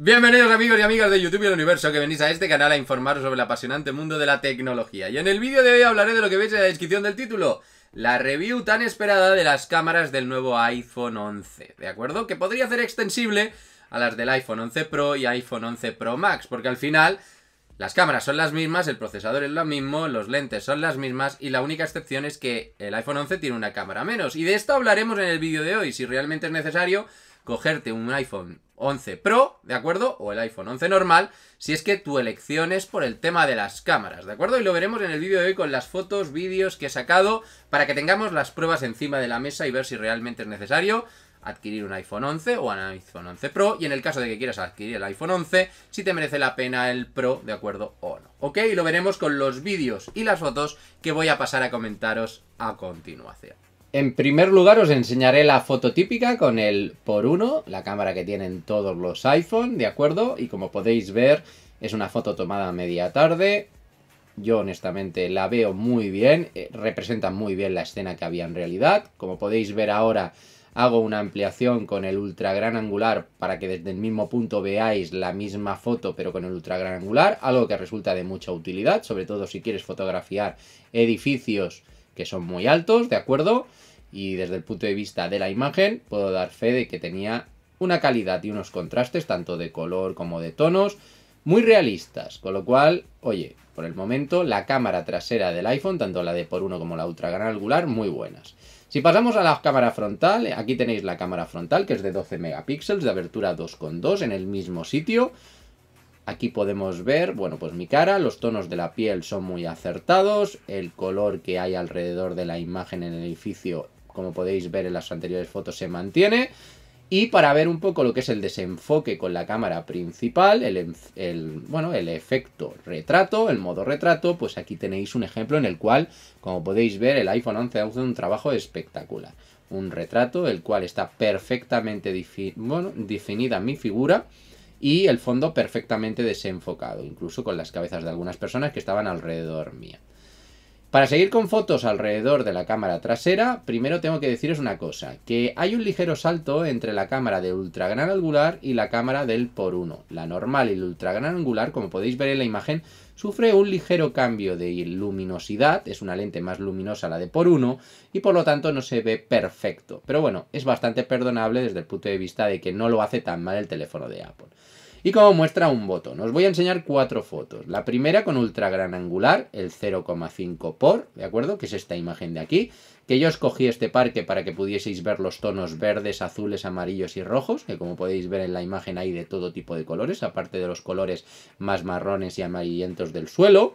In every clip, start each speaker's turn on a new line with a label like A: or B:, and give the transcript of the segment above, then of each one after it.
A: Bienvenidos amigos y amigas de YouTube y el universo que venís a este canal a informaros sobre el apasionante mundo de la tecnología. Y en el vídeo de hoy hablaré de lo que veis en la descripción del título, la review tan esperada de las cámaras del nuevo iPhone 11, ¿de acuerdo? Que podría ser extensible a las del iPhone 11 Pro y iPhone 11 Pro Max, porque al final las cámaras son las mismas, el procesador es lo mismo, los lentes son las mismas y la única excepción es que el iPhone 11 tiene una cámara menos. Y de esto hablaremos en el vídeo de hoy, si realmente es necesario cogerte un iPhone 11 Pro, ¿de acuerdo? O el iPhone 11 normal, si es que tu elección es por el tema de las cámaras, ¿de acuerdo? Y lo veremos en el vídeo de hoy con las fotos, vídeos que he sacado, para que tengamos las pruebas encima de la mesa y ver si realmente es necesario adquirir un iPhone 11 o un iPhone 11 Pro y en el caso de que quieras adquirir el iPhone 11 si te merece la pena el Pro de acuerdo o no. Ok, y lo veremos con los vídeos y las fotos que voy a pasar a comentaros a continuación. En primer lugar os enseñaré la foto típica con el por 1 la cámara que tienen todos los iPhone, ¿de acuerdo? Y como podéis ver, es una foto tomada a media tarde. Yo honestamente la veo muy bien, eh, representa muy bien la escena que había en realidad. Como podéis ver ahora, hago una ampliación con el ultra gran angular para que desde el mismo punto veáis la misma foto pero con el ultra gran angular, algo que resulta de mucha utilidad, sobre todo si quieres fotografiar edificios que son muy altos, ¿de acuerdo? Y desde el punto de vista de la imagen puedo dar fe de que tenía una calidad y unos contrastes, tanto de color como de tonos, muy realistas. Con lo cual, oye, por el momento la cámara trasera del iPhone, tanto la de por uno como la ultra gran angular, muy buenas. Si pasamos a la cámara frontal, aquí tenéis la cámara frontal que es de 12 megapíxeles de abertura 2.2 en el mismo sitio. Aquí podemos ver, bueno, pues mi cara, los tonos de la piel son muy acertados, el color que hay alrededor de la imagen en el edificio, como podéis ver en las anteriores fotos, se mantiene. Y para ver un poco lo que es el desenfoque con la cámara principal, el, bueno, el efecto retrato, el modo retrato, pues aquí tenéis un ejemplo en el cual, como podéis ver, el iPhone 11 hace un trabajo espectacular. Un retrato, el cual está perfectamente definida mi figura y el fondo perfectamente desenfocado, incluso con las cabezas de algunas personas que estaban alrededor mía. Para seguir con fotos alrededor de la cámara trasera, primero tengo que deciros una cosa, que hay un ligero salto entre la cámara de ultra gran angular y la cámara del por 1. La normal y el ultra gran angular, como podéis ver en la imagen, sufre un ligero cambio de luminosidad, es una lente más luminosa la de por uno y por lo tanto no se ve perfecto. Pero bueno, es bastante perdonable desde el punto de vista de que no lo hace tan mal el teléfono de Apple y como muestra un voto. Os voy a enseñar cuatro fotos. La primera con ultra gran angular, el 0,5 por, ¿de acuerdo? Que es esta imagen de aquí, que yo escogí este parque para que pudieseis ver los tonos verdes, azules, amarillos y rojos, que como podéis ver en la imagen hay de todo tipo de colores, aparte de los colores más marrones y amarillentos del suelo.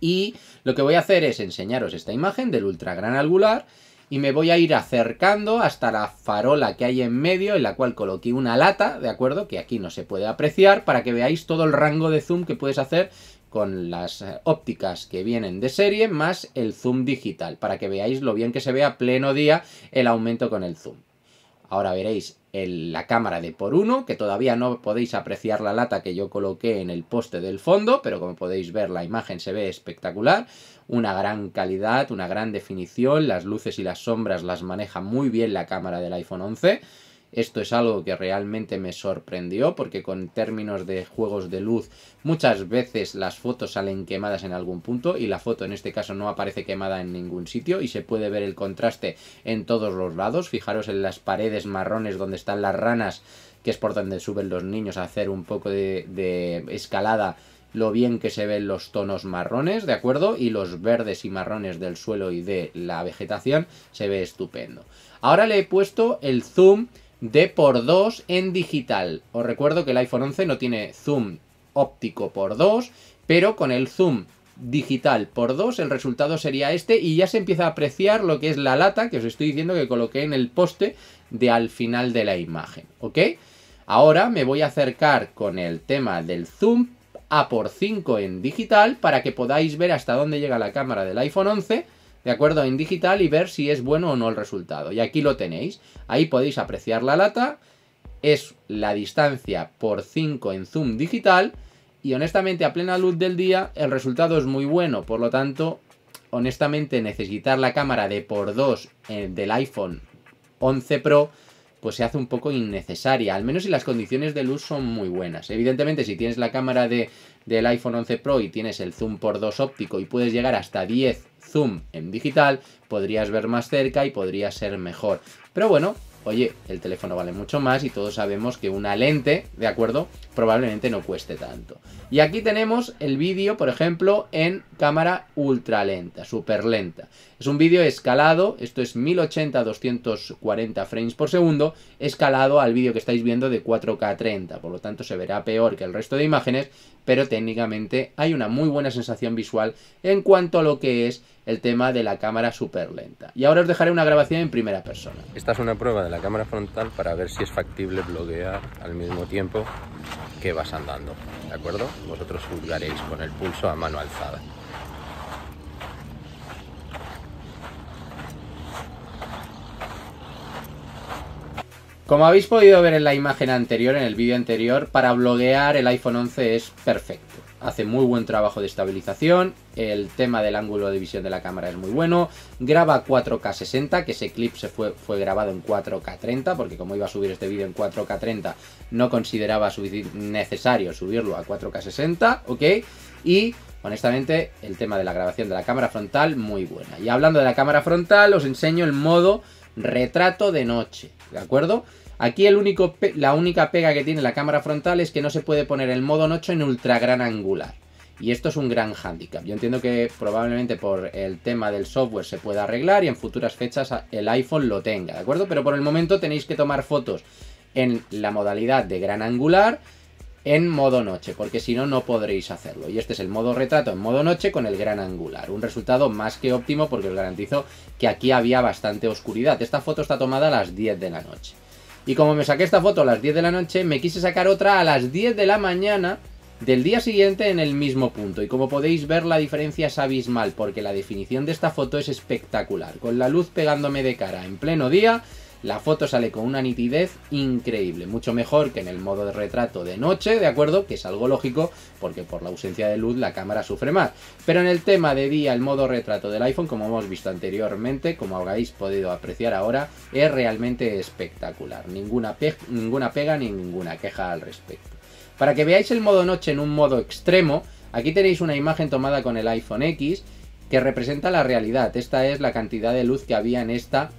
A: Y lo que voy a hacer es enseñaros esta imagen del ultra gran angular y me voy a ir acercando hasta la farola que hay en medio en la cual coloqué una lata, ¿de acuerdo? Que aquí no se puede apreciar para que veáis todo el rango de zoom que puedes hacer con las eh, ópticas que vienen de serie más el zoom digital para que veáis lo bien que se vea a pleno día el aumento con el zoom. Ahora veréis la cámara de por uno, que todavía no podéis apreciar la lata que yo coloqué en el poste del fondo, pero como podéis ver la imagen se ve espectacular, una gran calidad, una gran definición, las luces y las sombras las maneja muy bien la cámara del iPhone 11 esto es algo que realmente me sorprendió porque con términos de juegos de luz muchas veces las fotos salen quemadas en algún punto y la foto en este caso no aparece quemada en ningún sitio y se puede ver el contraste en todos los lados. Fijaros en las paredes marrones donde están las ranas que es por donde suben los niños a hacer un poco de, escalada lo bien que se ven los tonos marrones, ¿de acuerdo? Y los verdes y marrones del suelo y de la vegetación se ve estupendo. Ahora le he puesto el zoom de por 2 en digital. Os recuerdo que el iPhone 11 no tiene zoom óptico por 2, pero con el zoom digital por 2 el resultado sería este y ya se empieza a apreciar lo que es la lata que os estoy diciendo que coloqué en el poste de al final de la imagen, ¿ok? Ahora me voy a acercar con el tema del zoom a por 5 en digital para que podáis ver hasta dónde llega la cámara del iPhone 11 ¿de acuerdo? En digital y ver si es bueno o no el resultado. Y aquí lo tenéis. Ahí podéis apreciar la lata. Es la distancia por 5 en zoom digital. Y honestamente, a plena luz del día, el resultado es muy bueno. Por lo tanto, honestamente, necesitar la cámara de por 2 eh, del iPhone 11 Pro pues se hace un poco innecesaria, al menos si las condiciones de luz son muy buenas. Evidentemente, si tienes la cámara de, del iPhone 11 Pro y tienes el zoom por 2 óptico y puedes llegar hasta 10 zoom en digital, podrías ver más cerca y podría ser mejor. Pero bueno, oye, el teléfono vale mucho más y todos sabemos que una lente, ¿de acuerdo? Probablemente no cueste tanto. Y aquí tenemos el vídeo, por ejemplo, en cámara ultra lenta, super lenta. Es un vídeo escalado, esto es 1080-240 frames por segundo, escalado al vídeo que estáis viendo de 4K 30, por lo tanto se verá peor que el resto de imágenes, pero técnicamente hay una muy buena sensación visual en cuanto a lo que es el tema de la cámara super lenta. Y ahora os dejaré una grabación en primera persona. Esta es una prueba de la cámara frontal para ver si es factible bloguear al mismo tiempo que vas andando, ¿de acuerdo? Vosotros juzgaréis con el pulso a mano alzada. Como habéis podido ver en la imagen anterior, en el vídeo anterior, para bloguear el iPhone 11 es perfecto hace muy buen trabajo de estabilización, el tema del ángulo de visión de la cámara es muy bueno, graba 4K 60, que ese clip se fue, fue grabado en 4K 30, porque como iba a subir este vídeo en 4K 30, no consideraba necesario subirlo a 4K 60, ¿ok? Y honestamente el tema de la grabación de la cámara frontal muy buena. Y hablando de la cámara frontal, os enseño el modo retrato de noche, ¿de acuerdo? Aquí la única pega que tiene la cámara frontal es que no se puede poner el modo noche en ultra gran angular. Y esto es un gran hándicap. Yo entiendo que probablemente por el tema del software se pueda arreglar y en futuras fechas el iPhone lo tenga, ¿de acuerdo? Pero por el momento tenéis que tomar fotos en la modalidad de gran angular en modo noche, porque si no, no podréis hacerlo. Y este es el modo retrato en modo noche con el gran angular. Un resultado más que óptimo porque os garantizo que aquí había bastante oscuridad. Esta foto está tomada a las 10 de la noche. Y como me saqué esta foto a las 10 de la noche, me quise sacar otra a las 10 de la mañana del día siguiente en el mismo punto. Y como podéis ver, la diferencia es abismal, porque la definición de esta foto es espectacular. Con la luz pegándome de cara en pleno día la foto sale con una nitidez increíble, mucho mejor que en el modo de retrato de noche, ¿de acuerdo? Que es algo lógico porque por la ausencia de luz la cámara sufre más. Pero en el tema de día, el modo retrato del iPhone, como hemos visto anteriormente, como habéis podido apreciar ahora, es realmente espectacular. Ninguna, ninguna pega ni ninguna queja al respecto. Para que veáis el modo noche en un modo extremo, aquí tenéis una imagen tomada con el iPhone X que representa la realidad. Esta es la cantidad de luz que había en esta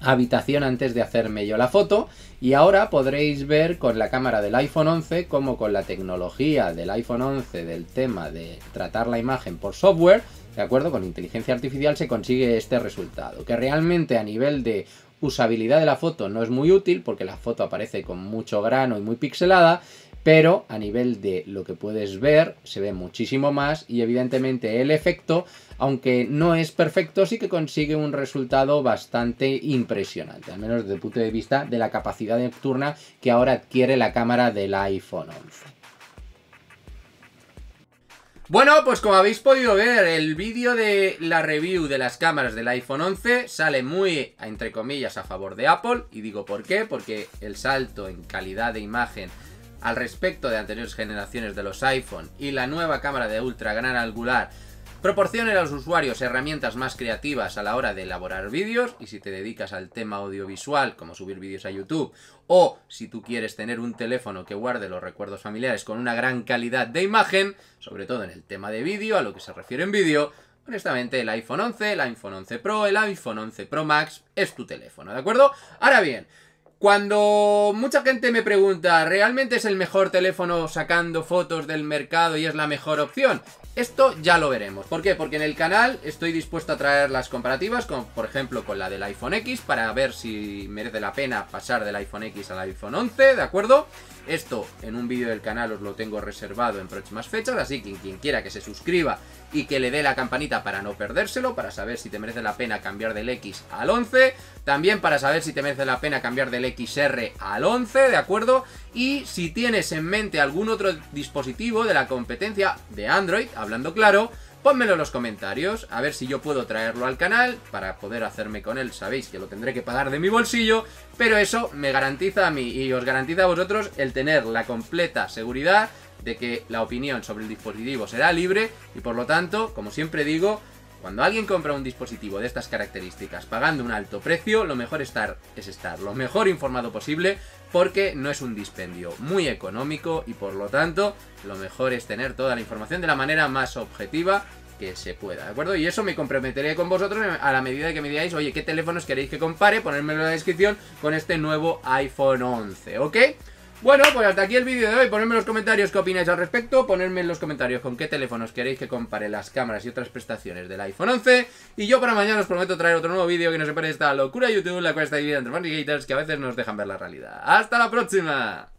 A: habitación antes de hacerme yo la foto y ahora podréis ver con la cámara del iPhone 11 como con la tecnología del iPhone 11 del tema de tratar la imagen por software, de acuerdo, con inteligencia artificial se consigue este resultado, que realmente a nivel de usabilidad de la foto no es muy útil porque la foto aparece con mucho grano y muy pixelada pero a nivel de lo que puedes ver se ve muchísimo más y evidentemente el efecto, aunque no es perfecto, sí que consigue un resultado bastante impresionante, al menos desde el punto de vista de la capacidad nocturna que ahora adquiere la cámara del iPhone 11. Bueno, pues como habéis podido ver, el vídeo de la review de las cámaras del iPhone 11 sale muy, entre comillas, a favor de Apple. Y digo por qué, porque el salto en calidad de imagen al respecto de anteriores generaciones de los iPhone y la nueva cámara de ultra gran angular proporcionen a los usuarios herramientas más creativas a la hora de elaborar vídeos y si te dedicas al tema audiovisual como subir vídeos a YouTube o si tú quieres tener un teléfono que guarde los recuerdos familiares con una gran calidad de imagen, sobre todo en el tema de vídeo, a lo que se refiere en vídeo, honestamente el iPhone 11, el iPhone 11 Pro, el iPhone 11 Pro Max es tu teléfono, ¿de acuerdo? Ahora bien, cuando mucha gente me pregunta, ¿realmente es el mejor teléfono sacando fotos del mercado y es la mejor opción? Esto ya lo veremos. ¿Por qué? Porque en el canal estoy dispuesto a traer las comparativas, por ejemplo con la del iPhone X, para ver si merece la pena pasar del iPhone X al iPhone 11, ¿de acuerdo? Esto en un vídeo del canal os lo tengo reservado en próximas fechas, así que quien quiera que se suscriba y que le dé la campanita para no perdérselo, para saber si te merece la pena cambiar del X al 11, también para saber si te merece la pena cambiar del XR al 11, ¿de acuerdo? Y si tienes en mente algún otro dispositivo de la competencia de Android, hablando claro, Pónmelo en los comentarios, a ver si yo puedo traerlo al canal para poder hacerme con él. Sabéis que lo tendré que pagar de mi bolsillo, pero eso me garantiza a mí y os garantiza a vosotros el tener la completa seguridad de que la opinión sobre el dispositivo será libre y por lo tanto, como siempre digo, cuando alguien compra un dispositivo de estas características pagando un alto precio, lo mejor estar es estar lo mejor informado posible porque no es un dispendio muy económico y por lo tanto lo mejor es tener toda la información de la manera más objetiva que se pueda, ¿de acuerdo? Y eso me comprometeré con vosotros a la medida que me digáis, oye, ¿qué teléfonos queréis que compare? Ponérmelo en la descripción con este nuevo iPhone 11, ¿ok? Bueno, pues hasta aquí el vídeo de hoy. Ponedme en los comentarios qué opináis al respecto. Ponedme en los comentarios con qué teléfonos queréis que compare las cámaras y otras prestaciones del iPhone 11. Y yo para mañana os prometo traer otro nuevo vídeo que nos separe esta locura de YouTube, la cual está dividida entre fans y que a veces nos dejan ver la realidad. ¡Hasta la próxima!